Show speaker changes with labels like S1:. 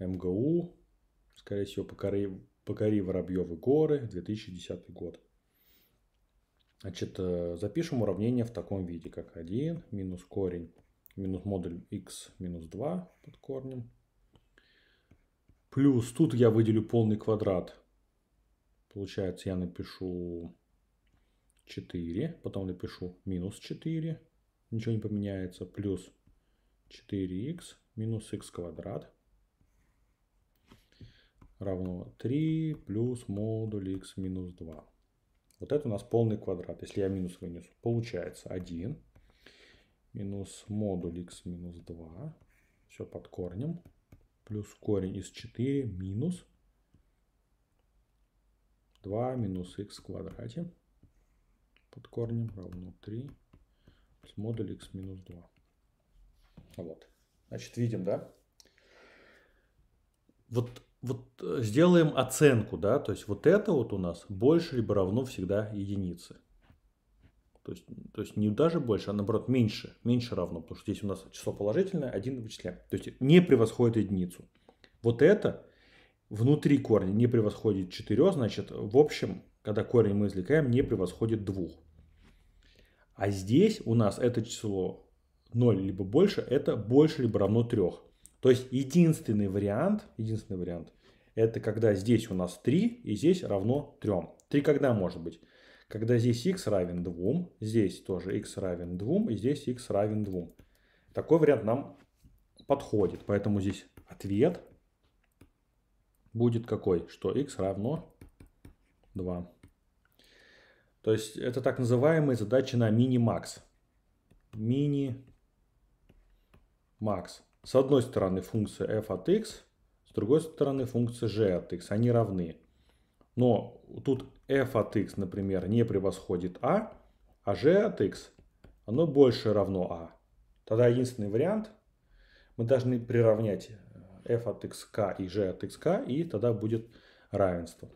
S1: МГУ, скорее всего, покори, покори Воробьевы горы, 2010 год. Значит, э, запишем уравнение в таком виде, как 1 минус корень минус модуль x минус 2 под корнем. Плюс тут я выделю полный квадрат. Получается, я напишу 4, потом напишу минус 4, ничего не поменяется, плюс 4 x минус x квадрат равно 3 плюс модуль x минус 2. Вот это у нас полный квадрат. Если я минус вынесу, получается 1 минус модуль x минус 2. Все под корнем. Плюс корень из 4 минус 2 минус x в квадрате. Под корнем равно 3 плюс модуль x минус 2. Вот. Значит, видим, да? Вот вот э, сделаем оценку, да, то есть вот это вот у нас больше либо равно всегда единице. То есть, то есть не даже больше, а наоборот меньше, меньше равно, потому что здесь у нас число положительное, один вычисляем. То есть не превосходит единицу. Вот это внутри корня не превосходит 4, значит в общем, когда корень мы извлекаем, не превосходит 2. А здесь у нас это число 0 либо больше, это больше либо равно 3. То есть единственный вариант, единственный вариант, это когда здесь у нас 3 и здесь равно 3. 3 когда может быть? Когда здесь x равен 2, здесь тоже x равен 2 и здесь x равен 2. Такой вариант нам подходит, поэтому здесь ответ будет какой? Что x равно 2. То есть это так называемые задачи на мини-макс. Мини-макс. С одной стороны функция f от x, с другой стороны функция g от x. Они равны. Но тут f от x, например, не превосходит a, а g от x, оно больше равно a. Тогда единственный вариант, мы должны приравнять э, f от x к и g от x к, и тогда будет равенство.